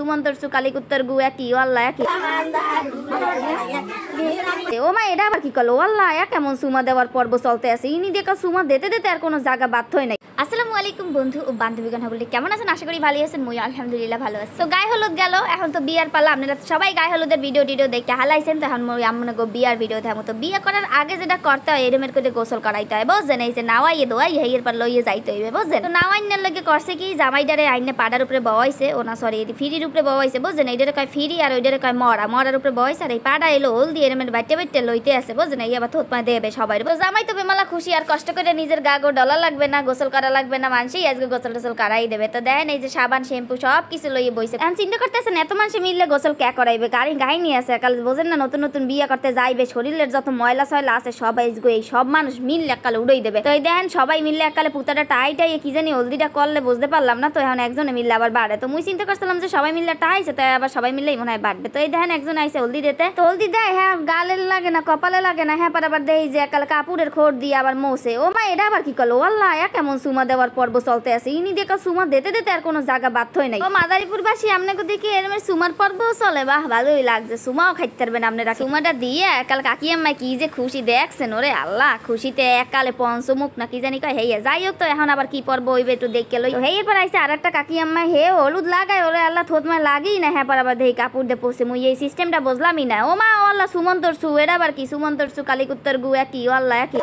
সুমন্তর মা এটা আবার কি ওয়াল্লা সুমা দেওয়ার পর্ব চলতে আছে ইনি দেখা সুমা দিতে দিতে আর কোনো জায়গা বাধ্য হয় নাই আসসালামু আলাইকুম বন্ধু ও বান্ধবীগণ হবলি কেমন আছেন আশা করি ভালোই আছেন মই আলহামদুলিল্লাহ ভালো আছে তো গায়ে হলুদ গেল এখন তো বিয়ার পালা আপনারা সবাই গায়ে হলুদের ভিডিও টিডিও দেখে হালাইছেন তো এখন মই আমনে গো বিয়ার ভিডিও দেখো তো বিয়ে করার আগে যেটা করতে হয় এরমের করে গোসল করাইতে হয় বুঝছেন এই যে নাওয়াই দোয়াই হেয়ের পর লইয়ে যাইতে হইবে বুঝছেন তো নাওয়াইনের লগে করছে কি জামাইডারে আইনে পাড়ার উপরে বওয়াইছে ও না সরি এটি ফিরির উপরে বওয়াইছে বুঝছেন এইটারে কয় ফিরি আর ওইটারে কয় মরা মরার উপরে বওয়াইছে আর এই পাড়া এলো হল দিয়ে এরমের বাইটে বাইটে লইতে আছে বুঝছেন এই আবার থোতমা দেবে সবাই তো জামাই তো বেমালা খুশি আর কষ্ট করে নিজের গা গো ডলা লাগবে না গোসল করা করা লাগবে না মানুষই আজকে গোসল টোসল করাই দেবে তো দেন এই যে সাবান শ্যাম্পু সব কিছু লইয়ে বইছে এখন চিন্তা করতেছেন এত মানুষ মিললে গোসল কে করাইবে গাড়ি গাই নিয়ে আসে কাল বোঝেন না নতুন নতুন বিয়ে করতে যাইবে শরীরের যত ময়লা সয়লা আছে সবাই এই সব মানুষ মিললে এককালে উড়াই দেবে তো এই দেন সবাই মিললে এককালে পুতাটা টাই টাই কি জানি হলদিটা করলে বুঝতে পারলাম না তো এখন একজনে মিললে আবার বাড়ে তো মুই চিন্তা করছিলাম যে সবাই মিললে আছে তাই আবার সবাই মিললেই মনে হয় বাড়বে তো এই দেন একজন আইসে হলদি দিতে তো হলদি দেয় হ্যাঁ গালে লাগে না কপালে লাগে না হ্যাঁ আবার দেয় যে এককালে কাপড়ের খোর দিয়ে আবার মোসে ও মা এটা আবার কি করলো আল্লাহ কেমন সুম সুমা দেওয়ার পর্ব চলতে আছে ইনি দেখা সুমা দিতে দিতে আর কোনো জায়গা বাধ্য নাই ও মাদারীপুরবাসী আপনাকে দেখি এরম সুমার পর্ব চলে বাহ ভালোই লাগছে সুমাও খাইতে পারবেন আপনারা সুমাটা দিয়ে একাল কাকি আম্মা কি যে খুশি দেখছেন ওরে আল্লাহ খুশিতে একালে পঞ্চমুখ না কি জানি কয় হেয়া যাই হোক তো এখন আবার কি পর্ব হইবে একটু দেখে লই হেয়ের পর আইসে আর একটা কাকি আম্মা হে হলুদ লাগায় ওরে আল্লাহ থতমা লাগেই না হ্যাঁ আবার দেহি কাপড় দিয়ে পৌঁছে মুই এই সিস্টেমটা বুঝলামই না ও মা আল্লাহ সুমন্তর সু এটা আবার কি সুমন্তর সু কালিকুত্তর গু একই আল্লাহ একই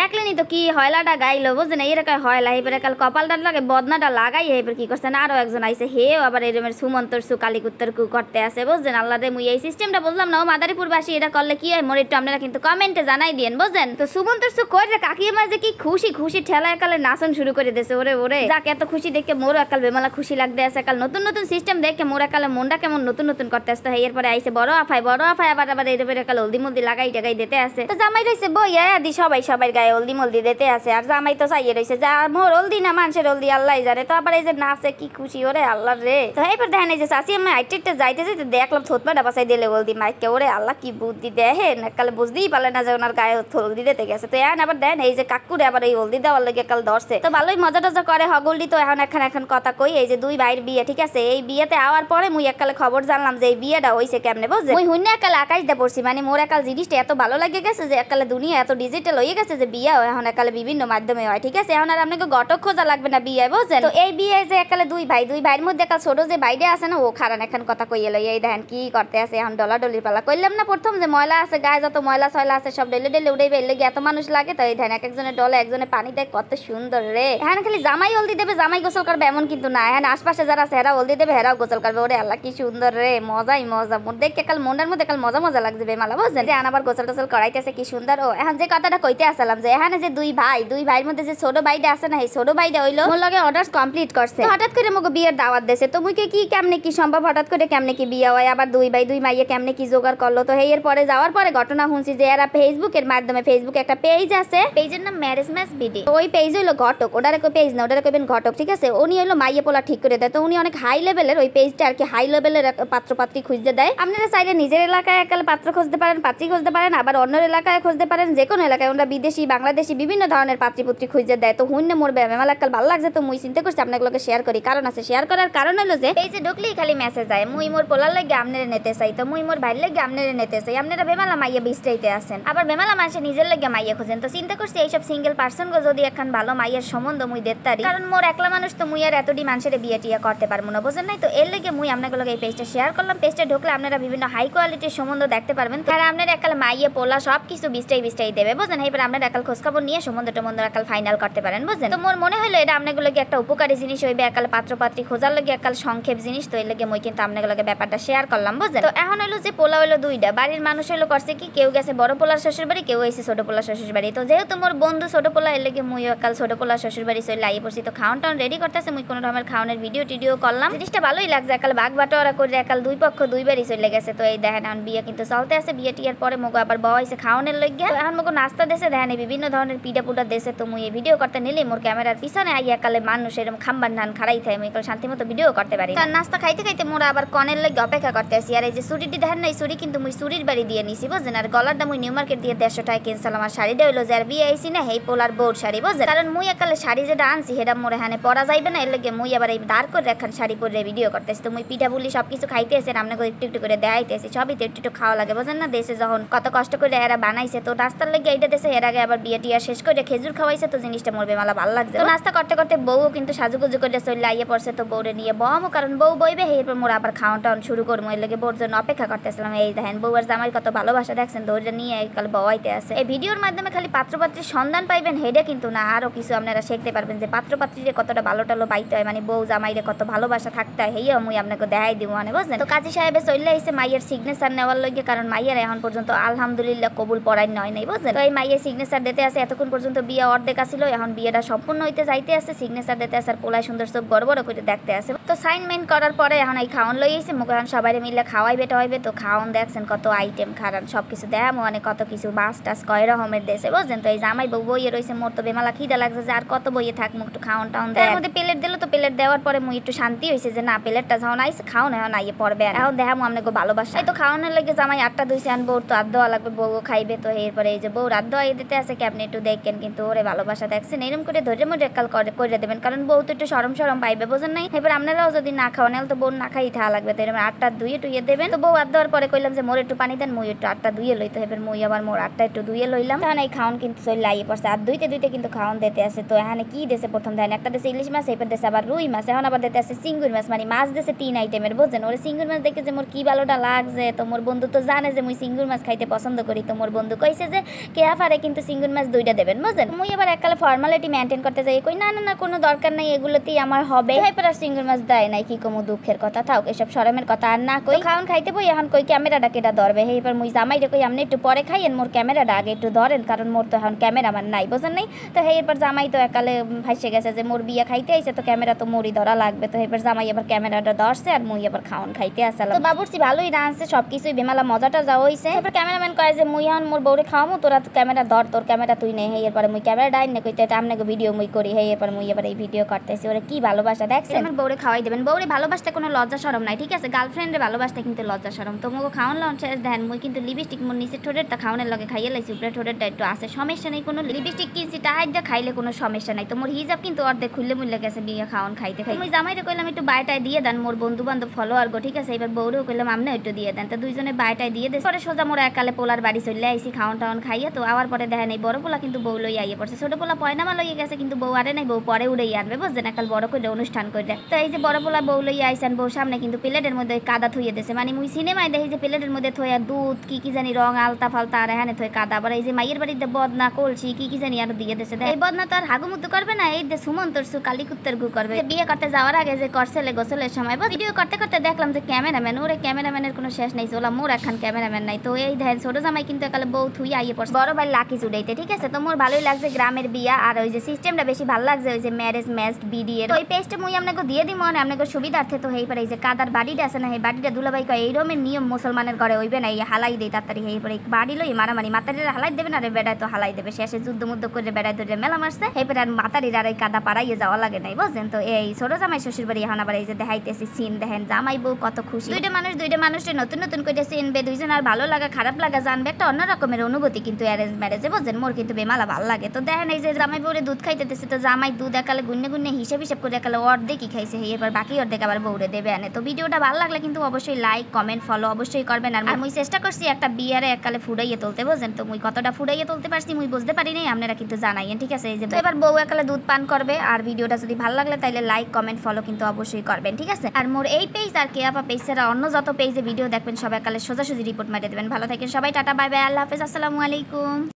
দেখলেনি তো কি হয়লাটা গাইলো বুঝলেন এরকম হয়লা এবারে কাল কপালটা লাগে বদনাটা লাগাই এবার কি না আরও একজন আইসে হে আবার এরমের সুমন্তর সু কালিকুত্তর কু করতে আসে বুঝলেন আল্লাহ রে মুই এই সিস্টেমটা বুঝলাম না ও মাদারীপুরবাসী এটা করলে কি হয় মোর একটু আপনারা কিন্তু কমেন্টে জানাই দিয়েন বুঝলেন তো সুমন্ত সু করে কাকি আমার যে কি খুশি খুশি ঠেলায় কালে নাচন শুরু করে দিয়েছে ওরে ওরে যাকে এত খুশি দেখে মোর একাল বেমালা খুশি লাগতে আছে একাল নতুন নতুন সিস্টেম দেখে মোর একালে মনটা কেমন নতুন নতুন করতে আসতে হয় এরপরে আইসে বড় আফাই বড় আফাই আবার আবার এরপরে একাল হলদি মুলদি লাগাই টাকাই দিতে আসে তো জামাই রয়েছে বই দি সবাই সবাই গায়ে যায় হলদি মলদি দিতে আছে আর জামাই তো চাইয়ে রয়েছে যা মোর হলদি না মানুষের হলদি আল্লাহ জানে তো আবার এই যে নাচে কি খুশি ওরে আল্লাহ রে তো এবার দেখেন এই যে চাষি আমি একটা যাইতে যাইতে দেখলাম থোতমাটা বাসাই দিলে হলদি মাইকে ওরে আল্লাহ কি বুদ্ধি দেহে কালে বুঝতেই পারলে না যে ওনার গায়ে হলদি দিতে গেছে তো এখন আবার দেন এই যে কাকুরে আবার এই হলদি দেওয়ার লাগে কাল ধরছে তো ভালোই মজা টজা করে হগলদি তো এখন এখন এখন কথা কই এই যে দুই ভাইয়ের বিয়ে ঠিক আছে এই বিয়েতে আওয়ার পরে মুই এককালে খবর জানলাম যে এই বিয়েটা হইছে কেমনে বুঝছে মুই হুন্য একালে আকাশ দে পড়ছি মানে মোর একাল জিনিসটা এত ভালো লাগে গেছে যে একালে দুনিয়া এত ডিজিটাল হয়ে গেছে যে বিয়ে এখন একালে বিভিন্ন মাধ্যমে হয় ঠিক আছে এখন আর আপনাকে গটক খোঁজা লাগবে না বিয়ে বুঝলেন তো এই বিয়ে যে একালে দুই ভাই দুই ভাইয়ের মধ্যে একাল ছোট যে বাইরে আছে না ও খারান এখন কথা কই এলো এই দেখেন কি করতে আছে এখন ডলা ডলির পালা কইলাম না প্রথম যে ময়লা আছে গায়ে যত ময়লা ছয়লা আছে সব ডেলে ডেলে উড়ে বেলে এত মানুষ লাগে তো এই ধ্যান এক একজনে ডলে একজনে পানি দেয় কত সুন্দর রে হ্যাঁ খালি জামাই হলদি দেবে জামাই গোসল করবে এমন কিন্তু না হ্যাঁ আশপাশে যারা আছে হেরা হলদি দেবে হেরাও গোসল করবে ওরে আল্লাহ কি সুন্দর রে মজাই মজা দেখে কাল মন্ডার মধ্যে কাল মজা মজা লাগবে বেমালা বুঝলেন যে আনাবার গোসল টোসল করাইতেছে কি সুন্দর ও এখন যে কথাটা কইতে আসলাম যে এখানে যে দুই ভাই দুই ভাইয়ের মধ্যে যে ছোট ভাইটা আছে না এই ছোট ভাইটা হইলো মোর লগে অর্ডার কমপ্লিট করছে হঠাৎ করে মোকে বিয়ের দাওয়াত দেছে তো মুইকে কি কেমনে কি সম্ভব হঠাৎ করে কেমনে কি বিয়ে হয় আবার দুই ভাই দুই মাইয়া কেমনে কি জোগাড় করলো তো এর পরে যাওয়ার পরে ঘটনা শুনছি যে এরা ফেসবুকের মাধ্যমে ফেসবুকে একটা পেজ আছে পেজের নাম ম্যারেজ ম্যাচ বিডি ওই পেজ হইলো ঘটক ওটারে কো পেজ না ওটারে কইবেন ঘটক ঠিক আছে উনি হইলো মাইয়ে পোলা ঠিক করে দেয় তো উনি অনেক হাই লেভেলের ওই পেজটা আর কি হাই লেভেলের পাত্রপাত্রী খুঁজতে দেয় আপনারা চাইলে নিজের এলাকায় একাল পাত্র খুঁজতে পারেন পাত্রী খুঁজতে পারেন আবার অন্য এলাকায় খুঁজতে পারেন যে কোনো এলাকায় ওনারা বিদেশি বাংলাদেশি বিভিন্ন ধরনের পাত্রীপুত্রী খুঁজে দেয় তো হুন্য মোর মেমাল আকাল ভালো লাগছে তো মুই চিন্তা করছি আপনাগুলোকে শেয়ার করি কারণ আছে শেয়ার করার কারণ হলো যে এই যে ঢুকলেই খালি মেসেজ আয় মুই মোর পোলার লাগে আমনেরে নিতে চাই তো মুই মোর ভাইয়ের লাগে আমনেরে নিতে চাই আপনারা বেমালা মাইয়া বিস্তারিতে আছেন আবার বেমালা মাসে নিজের লাগে মাইয়া খুঁজেন তো চিন্তা করছি এইসব সিঙ্গেল পার্সন গো যদি এখন ভালো মাইয়ের সম্বন্ধ মুই দেখতারি কারণ মোর একলা মানুষ তো মুই আর এতটি মানুষের বিয়ে টিয়া করতে পারবো না বোঝেন নাই তো এর লাগে মুই আপনাগুলোকে এই পেজটা শেয়ার করলাম পেজটা ঢুকলে আপনারা বিভিন্ন হাই কোয়ালিটির সম্বন্ধ দেখতে পারবেন তারা আপনারা একলা মাইয়া পোলা সব কিছু বিস্তারি বিস্তারি দেবে বোঝেন এবার আপনারা একাল খোঁজখবর নিয়ে সম্বন্ধ টমন্ধ একাল ফাইনাল করতে পারেন বুঝলেন তো মোর মনে হলো এটা আপনাগুলোকে একটা উপকারী জিনিস হইবে একাল পাত্রপাত্রি খোঁজার লগে একাল সংক্ষেপ জিনিস তো এর লাগে মই কিন্তু আপনাগুলোকে ব্যাপারটা শেয়ার করলাম বুঝলেন তো এখন হলো যে পোলা হলো দুইটা বাড়ির মানুষ হলো করছে কি কেউ গেছে বড় পোলার শ্বশুর বাড়ি কেউ এসে ছোট পোলার শ্বশুর বাড়ি তো যেহেতু মোর বন্ধু ছোট পোলা এর লাগে মই একাল ছোট পোলার শ্বশুর বাড়ি চলে আই পড়ছি তো খাওয়ান টাউন রেডি করতেছে মুই কোনো রকমের খাওয়ানোর ভিডিও টিডিও করলাম জিনিসটা ভালোই লাগছে একাল বাঘ বাটোয়ারা করে একাল দুই পক্ষ দুইবারই চলে গেছে তো এই দেখেন এখন বিয়ে কিন্তু চলতে আছে বিয়ে টিয়ার পরে মোগো আবার বয়সে খাওয়ানোর লগে এখন মোগো নাস্তা দেশে দেখেন বিভিন্ন ধরনের পিডা পুডা দেশে তো মুই ভিডিও করতে নিলে মোর ক্যামেরার পিছনে আইয়া কালে মানুষ এরকম খাম্বান ধান খাড়াই থাকে মুই কালে শান্তি মতো ভিডিও করতে পারি তার নাস্তা খাইতে খাইতে মোরা আবার কনের লাগে অপেক্ষা করতে আসি আর এই যে সুরিটি ধার নাই সুরি কিন্তু মুই সুরির বাড়ি দিয়ে নিছি বুঝলেন আর গলারটা মুই নিউ মার্কেট দিয়ে দেড়শো টাকা কিনছিলাম আমার শাড়িটা হইলো যে আর বিয়ে আইসি না হেই পোলার বোর্ড শাড়ি বুঝলেন কারণ মুই একালে শাড়ি যেটা আনছি সেটা মোরে হানে পরা যাইবে না এর লাগে মুই আবার এই দাঁড় করে রাখান শাড়ি পরে ভিডিও আসি তো মুই পিঠা পুলি সব কিছু খাইতে আসেন আপনাকে একটু একটু করে দেয়াইতে আসি সবই তো একটু একটু খাওয়া লাগে বুঝলেন না দেশে যখন কত কষ্ট করে এরা বানাইছে তো রাস্তার লাগে এইটা দেশে এর আগে আবার আবার বিয়ে টিয়া শেষ করে খেজুর খাওয়াইছে তো জিনিসটা মরবে মালা ভালো লাগছে তো নাস্তা করতে করতে বউ কিন্তু সাজুগুজু করে চলে আইয়ে পড়ছে তো বউরে নিয়ে বমও কারণ বউ বইবে এরপর মোরা আবার খাওয়া টাউন শুরু করবো এর লাগে বউর জন্য অপেক্ষা করতেছিলাম এই দেখেন বউয়ের জামাই কত ভালোবাসা দেখছেন ধৈর্য নিয়ে কাল বওয়াইতে আছে এই ভিডিওর মাধ্যমে খালি পাত্রপাত্রীর সন্ধান পাইবেন হেডে কিন্তু না আরও কিছু আপনারা শেখতে পারবেন যে পাত্রপাত্রীরে কতটা ভালো টালো বাইতে হয় মানে বউ জামাইরে কত ভালোবাসা থাকতে হয় হেইয়া মুই আপনাকে দেখাই দিব মানে বুঝলেন তো কাজী সাহেবে চলে আইসে মাইয়ের সিগনেচার নেওয়ার লগে কারণ মাইয়ের এখন পর্যন্ত আলহামদুলিল্লাহ কবুল পড়াই নয় নেই বুঝলেন তো এই মাইয়ের সিগনেচার দিতে আসে এতক্ষণ পর্যন্ত বিয়ে অর্ধেক আসিল এখন বিয়েটা সম্পূর্ণ হইতে যাইতে আসে সিগনেচার দিতে আসার আর পোলায় সুন্দর সব বড় বড় করে দেখতে আসে তো সাইন মেন করার পরে এখন এই খাওয়ান লই আসে মুখ এখন সবাই মিলে বেটা হইবে তো খাওয়ান দেখছেন কত আইটেম খারান সব কিছু দেয় মানে কত কিছু মাছ টাস কয় রকমের দেশে বুঝছেন তো এই জামাই বউ বইয়ে রয়েছে মোর তো বেমালা খিদা লাগছে যে আর কত বইয়ে থাক মুখ একটু খাওয়ান টাউন দেয় মধ্যে প্লেট দিল তো প্লেট দেওয়ার পরে মুই একটু শান্তি হয়েছে যে না প্লেটটা যাও নাইছে খাও না এখন ইয়ে পড়বে এখন দেখামো আপনাকে ভালোবাসা তো খাওয়ানোর লাগে জামাই আটটা দুইছে আনবো তো আর দেওয়া লাগবে বউ খাইবে তো এরপরে এই যে বউ রাত দেওয়া দিতে আসে থেকে আপনি একটু দেখেন কিন্তু ওরে ভালোবাসা দেখছেন এরকম করে ধৈর্য মধ্যে কাল করে দেবেন কারণ বউ তো একটু সরম সরম পাইবে বোঝেন নাই এবার আপনারাও যদি না খাওয়া নেন তো বউ না খাই থাকা লাগবে তো এরকম আটটা ধুয়ে টুয়ে দেবেন তো বউ আর দেওয়ার পরে কইলাম যে মোর একটু পানি দেন মুই একটু আটটা ধুয়ে লইতে এবার মুই আবার মোর আটটা একটু ধুয়ে লইলাম তাহলে এই খাওয়ান কিন্তু চলে লাগিয়ে পড়ছে আর দুইতে দুইতে কিন্তু খাওয়ান দিতে আছে তো এখানে কি দেশে প্রথম ধান একটা দেশে ইলিশ মাছ এবার দেশে আবার রুই মাছ এখন আবার দিতে আছে সিঙ্গুর মাছ মানে মাছ দেশে তিন আইটেমের বোঝেন ওরে সিঙ্গুর মাছ দেখে যে মোর কি ভালোটা লাগছে তো মোর বন্ধু তো জানে যে মুই সিঙ্গুর মাছ খাইতে পছন্দ করি তো মোর বন্ধু কইছে যে কেয়া ফারে কিন্তু চিঙ্গুর চিংড়ি মাছ দুইটা দেবেন বুঝলেন মুই আবার এককালে ফর্মালিটি মেনটেন করতে যাই কই না না না কোনো দরকার নাই এগুলোতেই আমার হবে এরপর আর চিংড়ি মাছ দেয় নাই কি কমু দুঃখের কথা থাক এসব সরমের কথা আর না কই খাওন খাইতে বই এখন কই ক্যামেরাটা কেটা ধরবে হে এবার মুই জামাই রে কই আমনে একটু পরে খাইয়েন মোর ক্যামেরাটা আগে একটু ধরেন কারণ মোর তো এখন ক্যামেরা আমার নাই বুঝলেন নাই তো হে এবার জামাই তো এককালে ভাসে গেছে যে মোর বিয়া খাইতে আইছে তো ক্যামেরা তো মোরই ধরা লাগবে তো এবার জামাই এবার ক্যামেরাটা ধরছে আর মুই এবার খাওন খাইতে আসলাম তো বাবুরছি ভালোই রাঁধছে সবকিছুই বেমালা মজাটা যাওয়া হইছে এবার ক্যামেরাম্যান কয় যে মুই এখন মোর বউরে খাওয়ামো তোরা ক্যামেরা ধর তোর ক্যামেরা তুই নেই এরপরে মুই ক্যামেরা ডাইন না কইতে আপনাকে ভিডিও মুই করি হে এরপরে মুই এবার এই ভিডিও করতেছি ওরা কি ভালোবাসা দেখছেন আমার বউরে খাওয়াই দেবেন বউরে ভালোবাসতে কোনো লজ্জা সরম নাই ঠিক আছে গার্লফ্রেন্ডের ভালোবাসতে কিন্তু লজ্জা সরম তো মুখো খাওয়ান লন শেষ দেন মুই কিন্তু লিপস্টিক মোর নিচে ঠোঁটেরটা খাওয়ানোর লগে খাইয়ে লাইছি উপরে ঠোঁটেরটা একটু আছে সমস্যা নেই কোনো লিপস্টিক কিনছি টাহাইটা খাইলে কোনো সমস্যা নাই তো মোর হিজাব কিন্তু অর্ধেক খুললে মুল্লে গেছে বিয়ে খাওয়ান খাইতে খাই মুই জামাইরে কইলাম একটু বায়টায় দিয়ে দেন মোর বন্ধু বান্ধব ফলোয়ার গো ঠিক আছে এবার বউরেও কইলাম আমনে একটু দিয়ে দেন তো দুইজনে বায়টায় দিয়ে দে পরে সোজা মোর এককালে পোলার বাড়ি চলে আইসি খাওয়ান টাউন খাইয়ে তো আবার পরে দেখেন নাই বড় পোলা কিন্তু বউ লই আইয়ে পড়ছে ছোট পোলা পয়নামা লইয়া গেছে কিন্তু বউ আরে নাই বউ পরে উড়ে আনবে না কাল বড় করে অনুষ্ঠান করে তো এই যে বড় পোলা বউ লইয়ে আইসান বউ সামনে কিন্তু প্লেটের মধ্যে কাদা থুয়ে দিয়েছে মানে মুই সিনেমায় দেখি যে প্লেটের মধ্যে থইয়া দুধ কি কি জানি রং আলতা ফালতা আর এখানে থই কাদা আবার এই যে মাইয়ের বাড়িতে বদনা কলসি কি কি জানি আর দিয়ে দিয়েছে এই বদনা তো আর হাগুমুদ্দু করবে না এই যে তোর সু কালিকুত্তর গু করবে বিয়ে করতে যাওয়ার আগে যে করছেলে গোসলের সময় ভিডিও করতে করতে দেখলাম যে ক্যামেরাম্যান ওরে ক্যামেরাম্যানের কোনো শেষ নাই চলা মোর এখন ক্যামেরাম্যান নাই তো এই ধ্যান ছোট জামাই কিন্তু একালে বউ থুই আইয়ে পড়ছে বড় ভাই লাকি জুড়ে বাড়িতে ঠিক আছে তো মোর ভালোই লাগছে গ্রামের বিয়া আর ওই যে সিস্টেমটা বেশি ভালো লাগছে ওই যে ম্যারেজ ম্যাচড বিডিএর ওই পেস্টে মুই আপনাকে দিয়ে দিই মনে আপনাকে সুবিধার্থে তো হেই পারে এই যে কাদার বাড়িটা আছে না এই বাড়িটা দুলাবাই কয় এইরকমের নিয়ম মুসলমানের ঘরে ওইবে না এই হালাই দেয় তাড়াতাড়ি হেই পরে বাড়ি লই মারামারি মাতারিরা হালাই দেবে না রে বেড়ায় তো হালাই দেবে শেষে যুদ্ধ মুদ্ধ করে বেড়ায় ধরে মেলা মারছে হেই পরে আর মাতারি আর এই কাদা পাড়াইয়ে যাওয়া লাগে নাই বুঝছেন তো এই ছোট জামাই শ্বশুর বাড়ি এখন আবার এই যে দেখাইতেছি সিন দেখেন জামাই বউ কত খুশি দুইটা মানুষ দুইটা মানুষের নতুন নতুন করে চিনবে দুইজন আর ভালো লাগা খারাপ লাগা জানবে একটা অন্যরকমের অনুভূতি কিন্তু অ্যারেঞ্জ ম্যারেজে বুঝছেন দেখেন মোর কিন্তু বেমালা ভাল লাগে তো দেখেন এই যে জামাই বউরে দুধ খাইতেছে তো জামাই দুধ একালে গুনে গুনে হিসেব হিসেব করে একালে অর্ধেকই খাইছে এরপর বাকি অর্ধেক আবার বউরে দেবে আনে তো ভিডিওটা ভালো লাগলে কিন্তু অবশ্যই লাইক কমেন্ট ফলো অবশ্যই করবেন আর আমি চেষ্টা করছি একটা বিয়ারে একালে ফুড়াইয়ে তুলতে বোঝেন তো মুই কতটা ফুড়াইয়ে তুলতে পারছি মুই বুঝতে পারি নাই আপনারা কিন্তু জানাইয়েন ঠিক আছে এই যে তো এবার বউ একালে দুধ পান করবে আর ভিডিওটা যদি ভালো লাগলে তাহলে লাইক কমেন্ট ফলো কিন্তু অবশ্যই করবেন ঠিক আছে আর মোর এই পেজ আর কেয়াপা পেজ ছাড়া অন্য যত পেজে ভিডিও দেখবেন সবাই একালে সোজাসুজি রিপোর্ট মারিয়ে দেবেন ভালো থাকেন সবাই টাটা বাই বাই আল্লাহ হাফেজ আসসালামু আলাইকুম